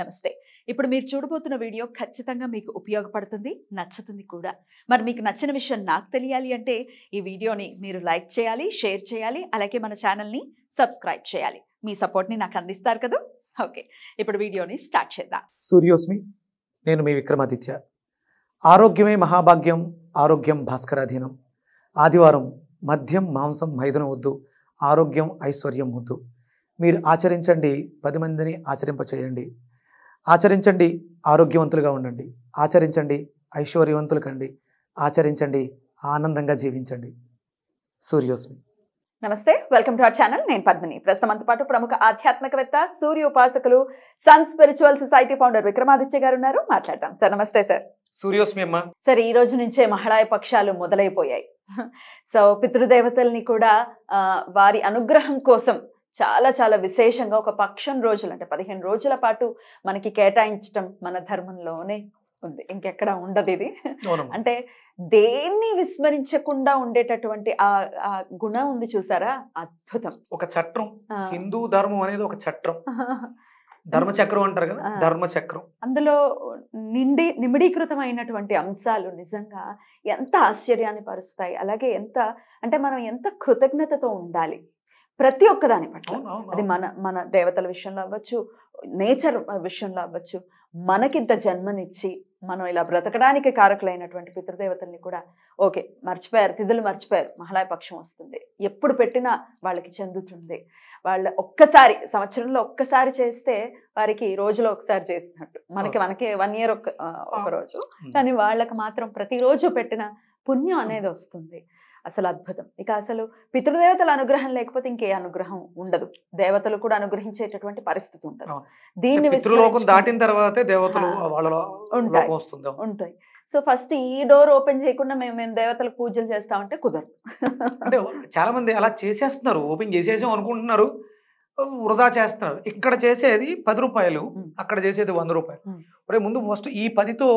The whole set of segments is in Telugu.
నమస్తే ఇప్పుడు మీరు చూడబోతున్న వీడియో ఖచ్చితంగా మీకు ఉపయోగపడుతుంది నచ్చుతుంది కూడా మరి మీకు నచ్చిన విషయం నాకు తెలియాలి అంటే ఈ వీడియోని మీరు లైక్ చేయాలి షేర్ చేయాలి అలాగే మన ఛానల్ని సబ్స్క్రైబ్ చేయాలి మీ సపోర్ట్ని నాకు అందిస్తారు కదా ఓకే ఇప్పుడు వీడియోని స్టార్ట్ చేద్దాం సూర్యోస్మి నేను మీ విక్రమాదిత్య ఆరోగ్యమే మహాభాగ్యం ఆరోగ్యం భాస్కరాధీనం ఆదివారం మద్యం మాంసం మైదనం వద్దు ఆరోగ్యం ఐశ్వర్యం వద్దు మీరు ఆచరించండి పది మందిని ఆచరింపచేయండి ఆచరించండి ఆరోగ్యవంతులుగా ఉండండి ఆచరించండి ఐశ్వర్యవంతులు కండి ఆచరించండి ఆనందంగా జీవించండి సూర్యోస్మి నమస్తే వెల్కమ్ టు అవర్ ఛానల్ నేను పద్మిని ప్రస్తుతం పాటు ప్రముఖ ఆధ్యాత్మికవేత్త సూర్య ఉపాసకులు Sun Spiritual Society founder Vikramaditya garu ఉన్నారు మాట్లాడతాం సార్ నమస్తే సార్ సూర్యోస్మి అమ్మ సార్ ఈ రోజు నుంచే మహడాయ పక్షాలు మొదలైపోయాయి సో పితృదేవతల్ని కూడా వారి అనుగ్రహం కోసం చాలా చాలా విశేషంగా ఒక పక్షం రోజులు అంటే పదిహేను రోజుల పాటు మనకి కేటాయించడం మన ధర్మంలోనే ఉంది ఇంకెక్కడ ఉండదు ఇది అంటే దేన్ని విస్మరించకుండా ఉండేటటువంటి ఆ గుణం ఉంది చూసారా అద్భుతం ఒక చట్రం హిందూ ధర్మం అనేది ఒక చట్టం ధర్మచక్రం అంటారు కదా ధర్మచక్రం అందులో నిండి నిమిడీకృతమైనటువంటి అంశాలు నిజంగా ఎంత ఆశ్చర్యాన్ని పరుస్తాయి అలాగే ఎంత అంటే మనం ఎంత కృతజ్ఞతతో ఉండాలి ప్రతి ఒక్కదాని పట్ల అది మన మన దేవతల విషయంలో అవ్వచ్చు నేచర్ విషయంలో అవ్వచ్చు మనకింత జన్మనిచ్చి మనం ఇలా బ్రతకడానికి కారకులైనటువంటి పితృదేవతల్ని కూడా ఓకే మర్చిపోయారు తిథులు మర్చిపోయారు మహాలయ పక్షం వస్తుంది ఎప్పుడు పెట్టినా వాళ్ళకి చెందుతుంది వాళ్ళ ఒక్కసారి సంవత్సరంలో ఒక్కసారి చేస్తే వారికి రోజులో ఒకసారి చేసినట్టు మనకి మనకి వన్ ఇయర్ ఒక రోజు కానీ వాళ్ళకి మాత్రం ప్రతిరోజు పెట్టిన పుణ్యం అనేది వస్తుంది అసలు అద్భుతం ఇక అసలు పితృదేవతల అనుగ్రహం లేకపోతే ఇంకే అనుగ్రహం ఉండదు దేవతలు కూడా అనుగ్రహించేటటువంటి పరిస్థితి ఉండదు దీన్ని దాటిన తర్వాత దేవతలు ఉంటాయి ఉంటాయి సో ఫస్ట్ ఈ డోర్ ఓపెన్ చేయకుండా మేము మేము దేవతలకు పూజలు చేస్తామంటే కుదరదు అంటే చాలా మంది అలా చేసేస్తున్నారు ఓపెన్ చేసేసాం అనుకుంటున్నారు వృధా చేస్తున్నారు ఇక్కడ చేసేది పది రూపాయలు అక్కడ చేసేది వంద రూపాయలు మరి ముందు ఫస్ట్ ఈ పదితో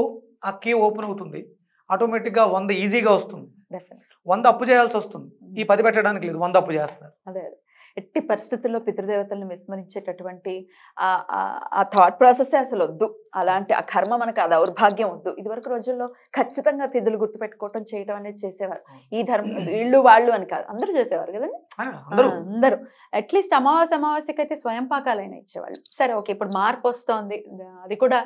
ఆ కే ఓపెన్ అవుతుంది ఆటోమేటిక్గా వంద ఈజీగా వస్తుంది వంద అప్పు చేయాల్సి వస్తుంది ఈ పది పెట్టడానికి లేదు వంద అప్పు చేస్తారు అదే ఎట్టి పరిస్థితుల్లో పితృదేవతలను విస్మరించేటటువంటి ఆ థాట్ ప్రాసెస్ అసలు వద్దు అలాంటి ఆ కర్మ మనకు అది దౌర్భాగ్యం వద్దు ఇదివరకు రోజుల్లో ఖచ్చితంగా తిథులు గుర్తుపెట్టుకోవటం చేయటం అనేది చేసేవారు ఈ ధర్మం వీళ్ళు వాళ్ళు అని కాదు అందరూ చేసేవారు కదండి అందరూ అట్లీస్ట్ అమావాస్య అమావాస్యకి అయితే స్వయం పాకాలైనా ఇచ్చేవాళ్ళు సరే ఓకే ఇప్పుడు మార్పు వస్తోంది అది కూడా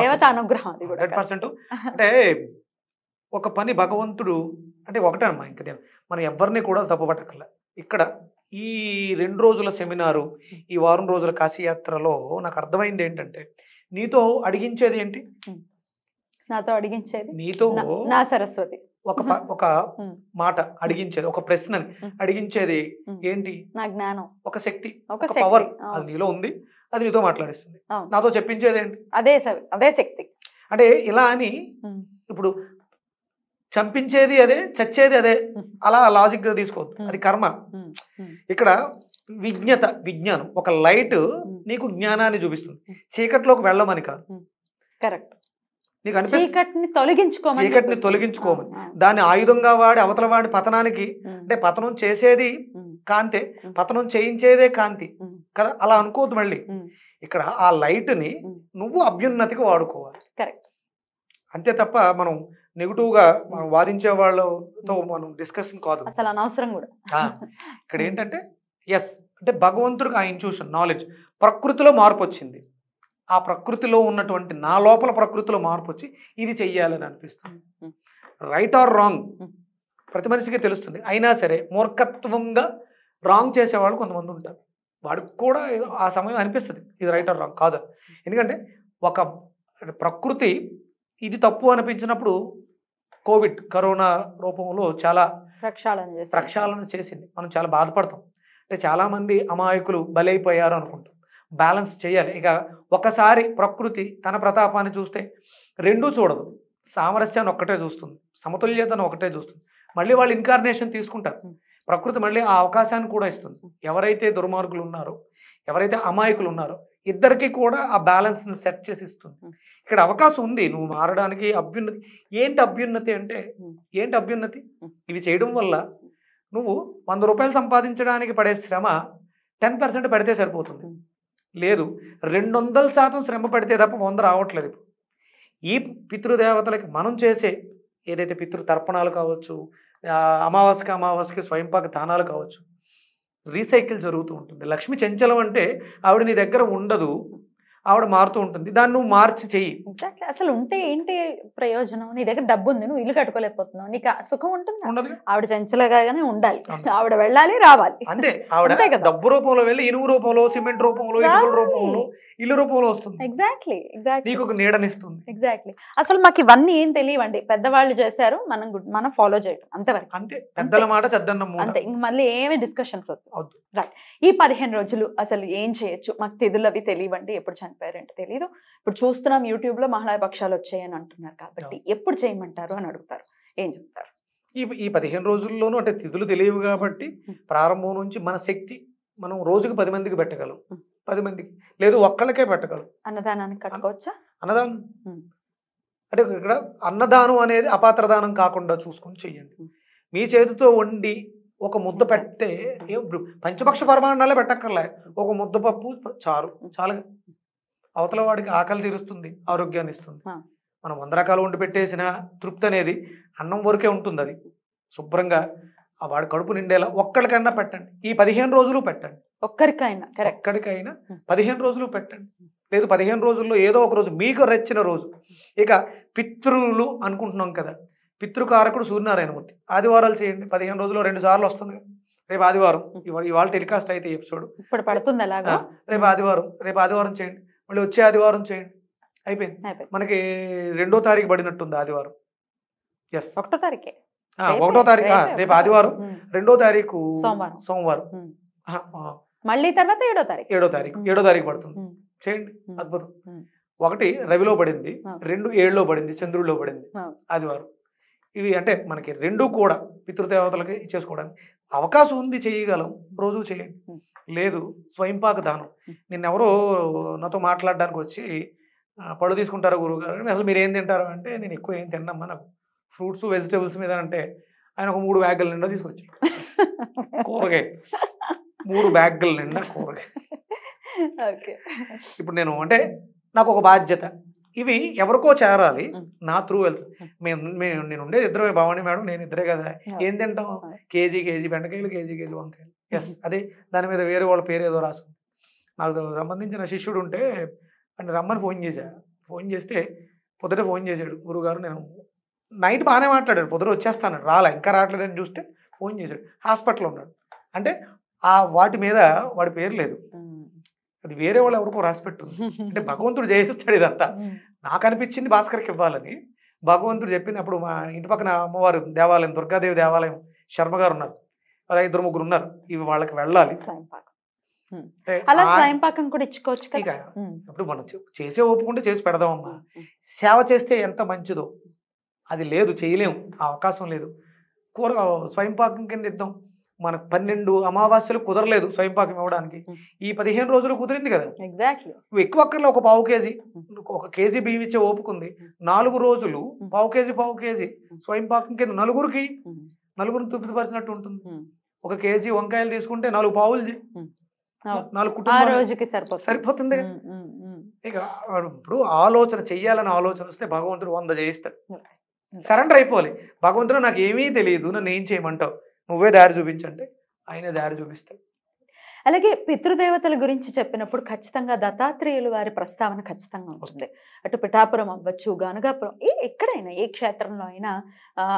దేవత అనుగ్రహం అది కూడా అంటే ఒక పని భగవంతుడు అంటే ఒకటే అమ్మా ఇంకా నేను మనం ఎవరిని కూడా తప్పబట్టకల ఇక్కడ ఈ రెండు రోజుల సెమినారు ఈ వారం రోజుల కాశీయాత్రలో నాకు అర్థమైంది ఏంటంటే నీతో అడిగించేది ఏంటి నాతో అడిగించేది నీతో నా సరస్వతి ఒక ఒక మాట అడిగించేది ఒక ప్రశ్నని అడిగించేది ఏంటి నా జ్ఞానం ఒక శక్తి ఒక పవర్ అది నీలో ఉంది అది నీతో మాట్లాడిస్తుంది నాతో చెప్పించేది ఏంటి అదే అదే శక్తి అంటే ఇలా అని ఇప్పుడు చంపించేది అదే చచ్చేది అదే అలా లాజిక్ గా తీసుకోవద్దు అది కర్మ ఇక్కడ విజ్ఞత విజ్ఞానం ఒక లైట్ నీకు జ్ఞానాన్ని చూపిస్తుంది చీకట్లోకి వెళ్ళమని కాదు కరెక్ట్ నీకు అనిపిస్తుంది తొలగించుకోమని చీకటిని తొలగించుకోమని దాన్ని ఆయుధంగా వాడి అవతల వాడి పతనానికి అంటే పతనం చేసేది కాంతే పతనం చేయించేదే కాంతి కదా అలా అనుకోవద్దు మళ్ళీ ఇక్కడ ఆ లైట్ని నువ్వు అభ్యున్నతికి వాడుకోవాలి అంతే తప్ప మనం గా మనం వాదించే వాళ్ళతో మనం డిస్కషన్ కాదు అసలు అనవసరం కూడా ఇక్కడ ఏంటంటే ఎస్ అంటే భగవంతుడికి ఆ ఇన్ట్యూషన్ నాలెడ్జ్ ప్రకృతిలో మార్పు వచ్చింది ఆ ప్రకృతిలో ఉన్నటువంటి నా లోపల ప్రకృతిలో మార్పు వచ్చి ఇది చెయ్యాలని అనిపిస్తుంది రైట్ ఆర్ రాంగ్ ప్రతి మనిషికి తెలుస్తుంది అయినా సరే మూర్ఖత్వంగా రాంగ్ చేసేవాళ్ళు కొంతమంది ఉంటారు వాడికి కూడా ఆ సమయం అనిపిస్తుంది ఇది రైట్ ఆర్ రాంగ్ కాదు ఎందుకంటే ఒక ప్రకృతి ఇది తప్పు అనిపించినప్పుడు కోవిడ్ కరోనా రూపంలో చాలా ప్రక్షాళన ప్రక్షాళన చేసింది మనం చాలా బాధపడతాం అంటే చాలామంది అమాయకులు బలైపోయారు అనుకుంటాం బ్యాలెన్స్ చేయాలి ఇక ఒకసారి ప్రకృతి తన ప్రతాపాన్ని చూస్తే రెండూ చూడదు సామరస్యాన్ని ఒక్కటే చూస్తుంది సమతుల్యతను ఒకటే చూస్తుంది మళ్ళీ వాళ్ళు ఇన్కార్నేషన్ తీసుకుంటారు ప్రకృతి మళ్ళీ ఆ అవకాశాన్ని కూడా ఇస్తుంది ఎవరైతే దుర్మార్గులు ఉన్నారో ఎవరైతే అమాయకులు ఉన్నారో ఇద్దరికి కూడా ఆ బ్యాలెన్స్ని సెట్ చేసి ఇస్తుంది ఇక్కడ అవకాశం ఉంది నువ్వు మారడానికి అభ్యున్నతి ఏంటి అభ్యున్నతి అంటే ఏంటి అభ్యున్నతి ఇవి చేయడం వల్ల నువ్వు వంద రూపాయలు సంపాదించడానికి పడే శ్రమ టెన్ పర్సెంట్ పడితే సరిపోతుంది లేదు రెండు వందల శాతం శ్రమ పడితే తప్ప వంద రావట్లేదు ఇప్పుడు ఈ పితృదేవతలకి మనం చేసే ఏదైతే పితృ తర్పణాలు కావచ్చు అమావాస్యకి అమావాస్యకి స్వయంపాక దానాలు కావచ్చు రీసైకిల్ జరుగుతూ ఉంటుంది లక్ష్మి చంచలం అంటే ఆవిడ నీ దగ్గర ఉండదు ఆవిడ మారుతూ ఉంటుంది దాన్ని నువ్వు మార్చి చెయ్యి అసలు ఉంటే ఏంటి ప్రయోజనం నీ దగ్గర డబ్బు ఉంది నువ్వు ఇల్లు కట్టుకోలేకపోతున్నావు నీకు సుఖం ఉంటుంది ఉండదు ఆవిడ చెంచలగానే ఉండాలి ఆవిడ వెళ్ళాలి రావాలి అంతే ఆవిడ డబ్బు రూపంలో వెళ్ళి ఇరువు రూపంలో సిమెంట్ రూపంలో ఇటుకల రూపంలో ఇల్లు రూపంలో వస్తుంది ఎగ్జాక్ట్లీ ఎగ్జాక్ట్లీ నీకు ఒక నీడనిస్తుంది ఎగ్జాక్ట్లీ అసలు మాకు ఇవన్నీ ఏం తెలియవండి పెద్దవాళ్ళు చేశారు మనం మనం ఫాలో చేయడం అంతవరకు అంతే పెద్దల మాట అంతే ఇంక మళ్ళీ ఏమి డిస్కషన్స్ వద్దు రైట్ ఈ పదిహేను రోజులు అసలు ఏం చేయొచ్చు మాకు తెదులవి అవి తెలియవండి ఎప్పుడు పేరెంట్ తెలీదు ఇప్పుడు చూస్తున్నాం యూట్యూబ్లో మహిళా పక్షాలు వచ్చాయని అంటున్నారు కాబట్టి ఎప్పుడు చేయమంటారు అని అడుగుతారు ఏం చెప్తారు ఈ ఈ పదిహేను రోజుల్లోనూ అంటే తిథులు తెలియవు కాబట్టి ప్రారంభం నుంచి మన శక్తి మనం రోజుకి పది మందికి పెట్టగలం పది మందికి లేదు ఒక్కళ్ళకే పెట్టగలం అన్నదానానికి కట్టుకోవచ్చా అన్నదానం అంటే ఇక్కడ అన్నదానం అనేది అపాత్రదానం కాకుండా చూసుకొని చెయ్యండి మీ చేతితో వండి ఒక ముద్ద పెడితే ఏం పంచపక్ష పరమాండాలే పెట్టక్కర్లే ఒక ముద్ద పప్పు చారు చాలా అవతల వాడికి ఆకలి తీరుస్తుంది ఆరోగ్యాన్ని ఇస్తుంది మనం వంద రకాలు వండి పెట్టేసిన తృప్తి అనేది అన్నం వరకే ఉంటుంది అది శుభ్రంగా ఆ వాడి కడుపు నిండేలా ఒక్కడికైనా పెట్టండి ఈ పదిహేను రోజులు పెట్టండి ఒక్కరికైనా ఒక్కడికైనా పదిహేను రోజులు పెట్టండి లేదు పదిహేను రోజుల్లో ఏదో ఒక రోజు మీకు రెచ్చిన రోజు ఇక పితృలు అనుకుంటున్నాం కదా పితృకారకుడు సూర్యనారాయణమూర్తి ఆదివారాలు చేయండి పదిహేను రోజుల్లో రెండు సార్లు వస్తుంది కదా రేపు ఆదివారం ఇవాళ ఇవాళ టెలికాస్ట్ అయితే ఎపిసోడ్ ఇప్పుడు పడుతుంది అలాగా రేపు ఆదివారం రేపు ఆదివారం చేయండి మళ్ళీ వచ్చే ఆదివారం చేయండి అయిపోయింది మనకి రెండో తారీఖు పడినట్టుంది ఆదివారం ఎస్ ఒకటో తారీఖే ఒకటో తారీఖు రేపు ఆదివారం రెండో తారీఖు సోమవారం మళ్ళీ తర్వాత ఏడో తారీఖు ఏడో తారీఖు ఏడో తారీఖు పడుతుంది చేయండి అద్భుతం ఒకటి రవిలో పడింది రెండు ఏడులో పడింది చంద్రుడిలో పడింది ఆదివారం ఇవి అంటే మనకి రెండు కూడా పితృదేవతలకి చేసుకోవడానికి అవకాశం ఉంది చేయగలం రోజు చేయండి లేదు స్వయంపాక దానం నిన్నెవరో నాతో మాట్లాడడానికి వచ్చి పళ్ళు తీసుకుంటారు గురువుగారు అసలు మీరు ఏం తింటారు అంటే నేను ఎక్కువ ఏం తిన్నమ్మా నాకు ఫ్రూట్స్ వెజిటేబుల్స్ మీద అంటే ఆయన ఒక మూడు బ్యాగుల నిండా తీసుకొచ్చాడు కూరగాయ మూడు బ్యాగుల నిండా కూరగాయ ఇప్పుడు నేను అంటే నాకు ఒక బాధ్యత ఇవి ఎవరికో చేరాలి నా త్రూ వెళ్తుంది మేము నేను ఉండేది ఇద్దరమే భవానీ మేడం నేను ఇద్దరే కదా ఏం తింటాం కేజీ కేజీ బెండకాయలు కేజీ కేజీ వంకాయలు ఎస్ అదే దాని మీద వేరే వాళ్ళ పేరు ఏదో రాసుకుంది నాకు సంబంధించిన శిష్యుడు ఉంటే అని రమ్మని ఫోన్ చేశా ఫోన్ చేస్తే పొద్దుట ఫోన్ చేశాడు గురుగారు నేను నైట్ బాగానే మాట్లాడాడు పొద్దుట వచ్చేస్తాను రాలే ఇంకా రావట్లేదని చూస్తే ఫోన్ చేశాడు హాస్పిటల్లో ఉన్నాడు అంటే ఆ వాటి మీద వాడి పేరు లేదు అది వేరే వాళ్ళు ఎవరికో రాసిపెట్టు అంటే భగవంతుడు జయిస్తాడు ఇదంతా నాకు అనిపించింది భాస్కర్కి ఇవ్వాలని భగవంతుడు చెప్పింది అప్పుడు మా ఇంటి పక్కన అమ్మవారు దేవాలయం దుర్గాదేవి దేవాలయం శర్మ గారు ఉన్నారు అలా ఇద్దరు ముగ్గురు ఉన్నారు ఇవి వాళ్ళకి వెళ్ళాలి అలా స్వయం పాకం కూడా ఇప్పుడు మనం చేసే ఒప్పుకుంటే చేసి పెడదామమ్మా సేవ చేస్తే ఎంత మంచిదో అది లేదు చేయలేము ఆ అవకాశం లేదు కూర స్వయం పాకం కింద ఇద్దాం మనకు పన్నెండు అమావాస్యలు కుదరలేదు స్వయం పాకం ఇవ్వడానికి ఈ పదిహేను రోజులు కుదిరింది కదా ఎగ్జాక్ట్లీ నువ్వు ఎక్కువ అక్కర్లో ఒక పావు కేజీ ఒక కేజీ బియ్యం ఇచ్చే ఓపుకుంది నాలుగు రోజులు పావు కేజీ పావు కేజీ స్వయం పాకం కింద నలుగురికి నలుగురిని తృప్తిపరిచినట్టు ఉంటుంది ఒక కేజీ వంకాయలు తీసుకుంటే నాలుగు పావులు నాలుగు కుటుంబాలు సరిపోతుంది ఇక ఇప్పుడు ఆలోచన చెయ్యాలని ఆలోచన వస్తే భగవంతుడు వంద చేయిస్తాడు సరెండర్ అయిపోవాలి భగవంతుడు నాకు ఏమీ తెలియదు నన్ను ఏం చేయమంటావు నువ్వే దారి చూపించంటే ఆయన దారి చూపిస్తాడు అలాగే పితృదేవతల గురించి చెప్పినప్పుడు ఖచ్చితంగా దత్తాత్రేయులు వారి ప్రస్తావన ఖచ్చితంగా ఉంటుంది అటు పిఠాపురం అవ్వచ్చు గనగాపురం ఏ ఎక్కడైనా ఏ క్షేత్రంలో అయినా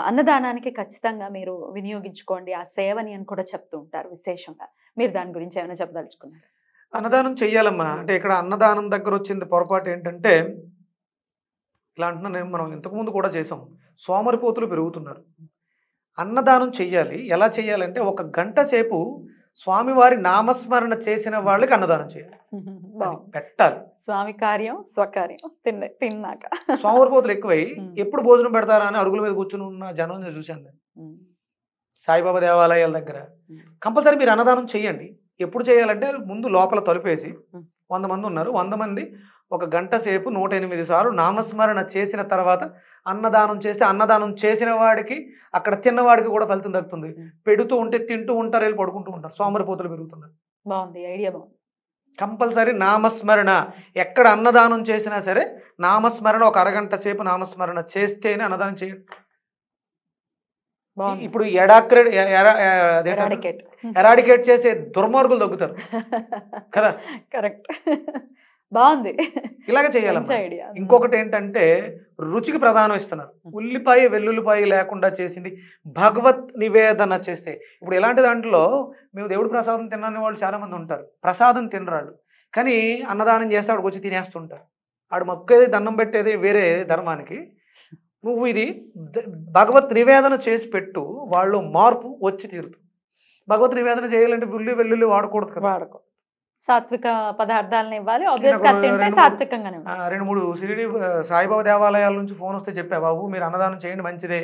అన్నదానానికి ఖచ్చితంగా మీరు వినియోగించుకోండి ఆ సేవని అని కూడా చెప్తూ ఉంటారు విశేషంగా మీరు దాని గురించి ఏమైనా చెప్పదలుచుకున్నారు అన్నదానం చెయ్యాలమ్మా అంటే ఇక్కడ అన్నదానం దగ్గర వచ్చింది పొరపాటు ఏంటంటే ఇలా అంటున్నా మనం ఇంతకుముందు కూడా చేసాం సోమరిపోతులు పెరుగుతున్నారు అన్నదానం చెయ్యాలి ఎలా చేయాలంటే ఒక గంట సేపు స్వామివారి నామస్మరణ చేసిన వాళ్ళకి అన్నదానం చేయాలి పెట్టాలి స్వామి కార్యం స్వకార్యం తిన్న తిన్నాక స్వామివారి పోతులు ఎక్కువై ఎప్పుడు భోజనం పెడతారా అని అరుగుల మీద కూర్చుని ఉన్న జనం చూశాను నేను సాయిబాబా దేవాలయాల దగ్గర కంపల్సరీ మీరు అన్నదానం చేయండి ఎప్పుడు చేయాలంటే ముందు లోపల తలుపేసి వంద మంది ఉన్నారు వంద మంది ఒక గంట సేపు నూట ఎనిమిది సార్లు నామస్మరణ చేసిన తర్వాత అన్నదానం చేస్తే అన్నదానం చేసిన వాడికి అక్కడ తిన్నవాడికి కూడా ఫలితం దక్కుతుంది పెడుతూ ఉంటే తింటూ ఉంటారు వెళ్ళి పడుకుంటూ ఉంటారు సోమరిపోతులు పెరుగుతున్నారు బాగుంది ఐడియా బాగుంది కంపల్సరీ నామస్మరణ ఎక్కడ అన్నదానం చేసినా సరే నామస్మరణ ఒక అరగంట సేపు నామస్మరణ చేస్తేనే అన్నదానం చేయండి ఇప్పుడు ఎడాక్రెడ్ ఎరాడికేట్ చేసే దుర్మార్గులు తగ్గుతారు కదా కరెక్ట్ బాగుంది ఇలాగే చేయాలమ్మా ఇంకొకటి ఏంటంటే రుచికి ప్రధానం ఇస్తున్నారు ఉల్లిపాయ వెల్లుల్లిపాయ లేకుండా చేసింది భగవత్ నివేదన చేస్తే ఇప్పుడు ఇలాంటి దాంట్లో మేము దేవుడు ప్రసాదం తినని వాళ్ళు చాలామంది ఉంటారు ప్రసాదం తినరాళ్ళు కానీ అన్నదానం చేస్తే ఆడికి వచ్చి తినేస్తుంటారు ఆడు మొక్కేది దండం పెట్టేది వేరే ధర్మానికి నువ్వు ఇది భగవత్ నివేదన చేసి పెట్టు వాళ్ళు మార్పు వచ్చి తీరుతు భగవత్ నివేదన చేయాలంటే ఉల్లి వెల్లుల్లి వాడకూడదు కదా వాడకూడదు సాత్విక పదార్థాలను ఇవ్వాలి రెండు మూడు షిరిడి సాయిబాబా దేవాలయాల నుంచి ఫోన్ వస్తే చెప్పా బాబు మీరు అన్నదానం చేయండి మంచిదే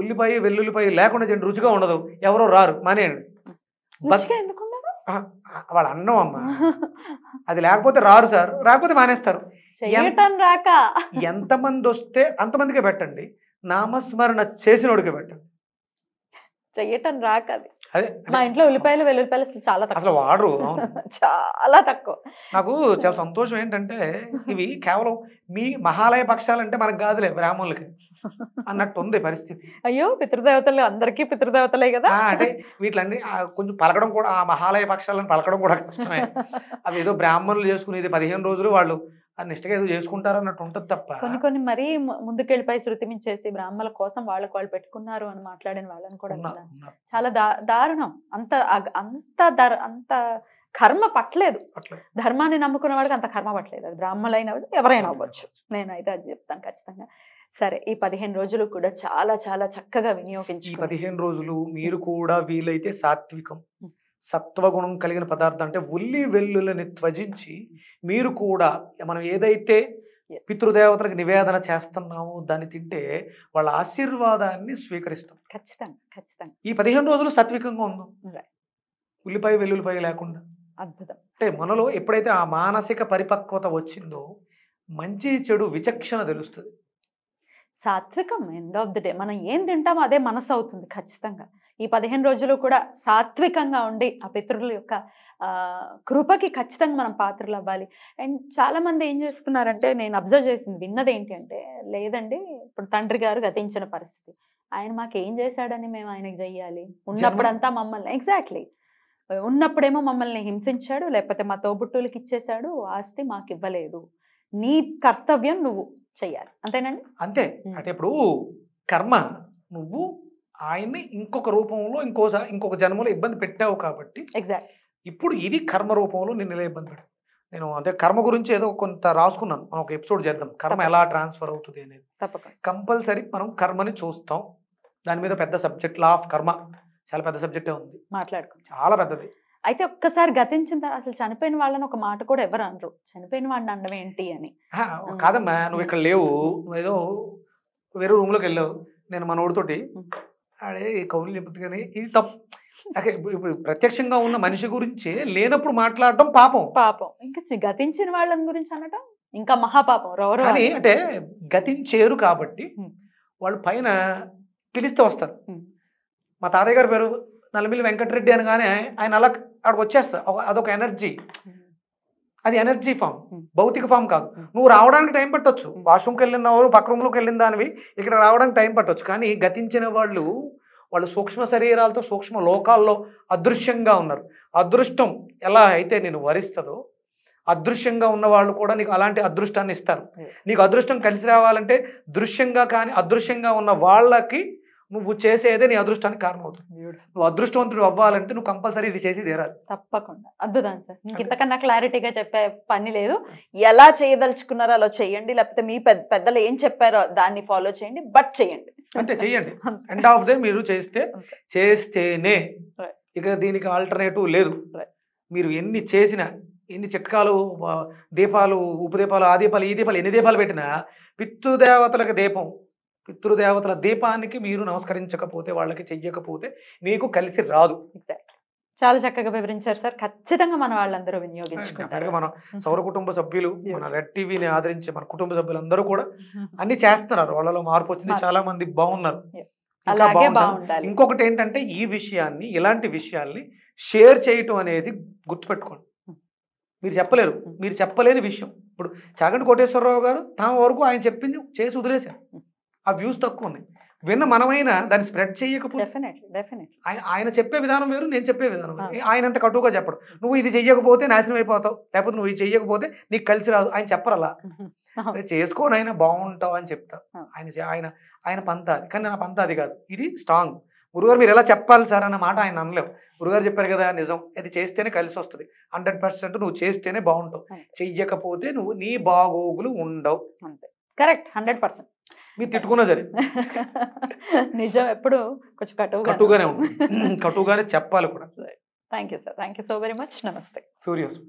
ఉల్లిపాయ వెల్లుల్లిపాయ లేకుండా చేయండి రుచిగా ఉండదు ఎవరో రారు మానేయండి వాళ్ళ అన్నం అమ్మ అది లేకపోతే రారు సార్ రాకపోతే మానేస్తారు ఎంతమంది వస్తే అంతమందికే పెట్టండి నామస్మరణ చేసినోడికే పెట్టండి చెయ్యటం రాకది అదే మా ఇంట్లో ఉల్లిపాయలు వెల్లుల్లిపాయలు చాలా అసలు వాడరు చాలా తక్కువ నాకు చాలా సంతోషం ఏంటంటే ఇవి కేవలం మీ మహాలయ పక్షాలు అంటే మనకు కాదులే బ్రాహ్మణులకి అన్నట్టు ఉంది పరిస్థితి అయ్యో పితృదేవతలు అందరికీ పితృదేవతలే కదా అంటే వీటిలన్నీ కొంచెం పలకడం కూడా ఆ మహాలయ పక్షాలను పలకడం కూడా కష్టమే అవి ఏదో బ్రాహ్మణులు చేసుకునేది పదిహేను రోజులు వాళ్ళు అది నిష్టగా ఏదో చేసుకుంటారు అన్నట్టు ఉంటుంది తప్ప కొన్ని కొన్ని మరీ ముందుకెళ్ళిపోయి శృతిమించేసి బ్రాహ్మణుల కోసం వాళ్ళకు వాళ్ళు పెట్టుకున్నారు అని మాట్లాడిన వాళ్ళని కూడా చాలా దారుణం అంత అంత అంత కర్మ పట్టలేదు ధర్మాన్ని నమ్ముకున్న వాడికి అంత కర్మ పట్టలేదు అది బ్రాహ్మణులైన ఎవరైనా అవ్వచ్చు నేను అయితే అది చెప్తాను ఖచ్చితంగా సరే ఈ పదిహేను రోజులు కూడా చాలా చాలా చక్కగా వినియోగించి పదిహేను రోజులు మీరు కూడా వీలైతే సాత్వికం సత్వగుణం కలిగిన పదార్థం అంటే ఉల్లి వెల్లులని త్వజించి మీరు కూడా మనం ఏదైతే పితృదేవతలకు నివేదన చేస్తున్నాము దాన్ని తింటే వాళ్ళ ఆశీర్వాదాన్ని స్వీకరిస్తాం ఖచ్చితంగా ఖచ్చితంగా ఈ పదిహేను రోజులు సాత్వికంగా ఉందాం ఉల్లిపాయ వెల్లుల్లిపాయ లేకుండా అద్భుతం అంటే మనలో ఎప్పుడైతే ఆ మానసిక పరిపక్వత వచ్చిందో మంచి చెడు విచక్షణ తెలుస్తుంది సాత్వికం ఎండ్ ఆఫ్ ద డే మనం ఏం తింటామో అదే మనసు అవుతుంది ఖచ్చితంగా ఈ పదిహేను రోజులు కూడా సాత్వికంగా ఉండి ఆ పితృల యొక్క కృపకి ఖచ్చితంగా మనం పాత్రలు అవ్వాలి అండ్ చాలామంది ఏం చేస్తున్నారంటే నేను అబ్జర్వ్ చేసింది విన్నది ఏంటి అంటే లేదండి ఇప్పుడు తండ్రి గారు గతించిన పరిస్థితి ఆయన మాకు ఏం చేశాడని మేము ఆయనకు చెయ్యాలి ఉన్నప్పుడంతా మమ్మల్ని ఎగ్జాక్ట్లీ ఉన్నప్పుడేమో మమ్మల్ని హింసించాడు లేకపోతే మా తోబుట్టులకి ఇచ్చేశాడు ఆస్తి మాకు ఇవ్వలేదు నీ కర్తవ్యం నువ్వు చెయ్యాలి అంతేనండి అంతే అంటే ఇప్పుడు కర్మ నువ్వు ఆయన్ని ఇంకొక రూపంలో ఇంకోసారి ఇంకొక జన్మలో ఇబ్బంది పెట్టావు కాబట్టి ఇప్పుడు ఇది కర్మ రూపంలో నేను ఇలా ఇబ్బంది పెట్టాను నేను అంటే కర్మ గురించి ఏదో కొంత రాసుకున్నాను మనం ఒక ఎపిసోడ్ చేద్దాం కర్మ ఎలా ట్రాన్స్ఫర్ అవుతుంది అనేది కంపల్సరీ మనం కర్మని చూస్తాం దాని మీద పెద్ద సబ్జెక్ట్ లా ఆఫ్ కర్మ చాలా పెద్ద సబ్జెక్టే ఉంది మాట్లాడుకో చాలా పెద్దది అయితే ఒక్కసారి గతించిన తర్వాత అసలు చనిపోయిన వాళ్ళని ఒక మాట కూడా ఎవరు అనరు చనిపోయిన వాడిని అనడం ఏంటి అని కాదమ్మా నువ్వు ఇక్కడ లేవు నువ్వు ఏదో వేరే రూమ్లోకి వెళ్ళావు నేను మనోడితోటి ఆడే కౌలు చెప్తుంది కానీ ఇది తప్పు ఇప్పుడు ప్రత్యక్షంగా ఉన్న మనిషి గురించి లేనప్పుడు మాట్లాడటం పాపం పాపం ఇంకా గతించిన వాళ్ళని గురించి అనటం ఇంకా మహాపాపం రవరు అని అంటే గతించేరు కాబట్టి వాళ్ళు పైన పిలిస్తే వస్తారు మా తాతయ్య గారి పేరు నల్లమిల్లి వెంకటరెడ్డి అనగానే ఆయన అలా అక్కడికి వచ్చేస్తారు అదొక ఎనర్జీ అది ఎనర్జీ ఫామ్ hmm. భౌతిక ఫామ్ కాదు hmm. నువ్వు రావడానికి టైం పట్టొచ్చు వాష్రూమ్కి hmm. వెళ్ళిందా పక్క రూమ్లోకి వెళ్ళిందా అనివి ఇక్కడ రావడానికి టైం పట్టొచ్చు కానీ గతించిన వాళ్ళు వాళ్ళు సూక్ష్మ శరీరాలతో సూక్ష్మ లోకాల్లో అదృశ్యంగా ఉన్నారు అదృష్టం ఎలా అయితే నేను వరిస్తుందో అదృశ్యంగా ఉన్న వాళ్ళు కూడా నీకు అలాంటి అదృష్టాన్ని ఇస్తారు నీకు అదృష్టం కలిసి రావాలంటే దృశ్యంగా కానీ అదృశ్యంగా ఉన్న వాళ్ళకి నువ్వు చేసేదే నీ అదృష్టానికి కారణం అవుతుంది నువ్వు అదృష్టవంతుడు అవ్వాలంటే నువ్వు కంపల్సరీ ఇది చేసి తీరాలి తప్పకుండా అద్భుతం సార్ ఇంతకన్నా క్లారిటీగా చెప్పే పని లేదు ఎలా చేయదలుచుకున్నారో అలా చేయండి లేకపోతే మీ పెద్దలు ఏం చెప్పారో దాన్ని ఫాలో చేయండి బట్ చేయండి అంతే చేయండి ఎండ్ ఆఫ్ దే మీరు చేస్తే చేస్తేనే ఇక దీనికి ఆల్టర్నేటివ్ లేదు మీరు ఎన్ని చేసినా ఎన్ని చిట్కాలు దీపాలు ఉప్పు దీపాలు ఆ దీపాలు ఈ దీపాలు ఎన్ని దీపాలు పెట్టినా పిత్తు దేవతలకు దీపం పితృదేవతల దీపానికి మీరు నమస్కరించకపోతే వాళ్ళకి చెయ్యకపోతే మీకు కలిసి రాదు చాలా చక్కగా వివరించారు సార్ ఖచ్చితంగా మన వాళ్ళందరూ వినియోగించుకుంటారు మన సౌర కుటుంబ సభ్యులు మన రెడ్ టీవీని ఆదరించి మన కుటుంబ సభ్యులందరూ కూడా అన్ని చేస్తున్నారు వాళ్ళలో మార్పు వచ్చింది చాలా మంది బాగున్నారు ఇంకొకటి ఏంటంటే ఈ విషయాన్ని ఇలాంటి విషయాల్ని షేర్ చేయటం అనేది గుర్తుపెట్టుకోండి మీరు చెప్పలేరు మీరు చెప్పలేని విషయం ఇప్పుడు చాగండి కోటేశ్వరరావు గారు తమ వరకు ఆయన చెప్పింది చేసి వదిలేశారు ఆ వ్యూస్ తక్కువ ఉన్నాయి విన్న మనమైన దాన్ని స్ప్రెడ్ చేయకపోతే ఆయన చెప్పే విధానం వేరు నేను చెప్పే విధానం ఆయన అంత కటువుగా చెప్పడు నువ్వు ఇది చెయ్యకపోతే నాశనం అయిపోతావు లేకపోతే నువ్వు ఇది చెయ్యకపోతే నీకు కలిసి రాదు ఆయన చెప్పరు అలా చేసుకోని ఆయన బాగుంటావు అని చెప్తా ఆయన ఆయన ఆయన పంత అది కానీ నా పంత అది కాదు ఇది స్ట్రాంగ్ గురుగారు మీరు ఎలా చెప్పాలి సార్ అన్న మాట ఆయన అనలేవు గురుగారు చెప్పారు కదా నిజం అది చేస్తేనే కలిసి వస్తుంది హండ్రెడ్ పర్సెంట్ నువ్వు చేస్తేనే బాగుంటావు చెయ్యకపోతే నువ్వు నీ బాగోగులు ఉండవు కరెక్ట్ హండ్రెడ్ పర్సెంట్ మీరు తిట్టుకున్నా సరే నిజం ఎప్పుడు కొంచెం కటువు కటుగానే ఉంటుంది కటుగానే చెప్పాలి కూడా thank you sir thank you so very much నమస్తే సూర్యోస్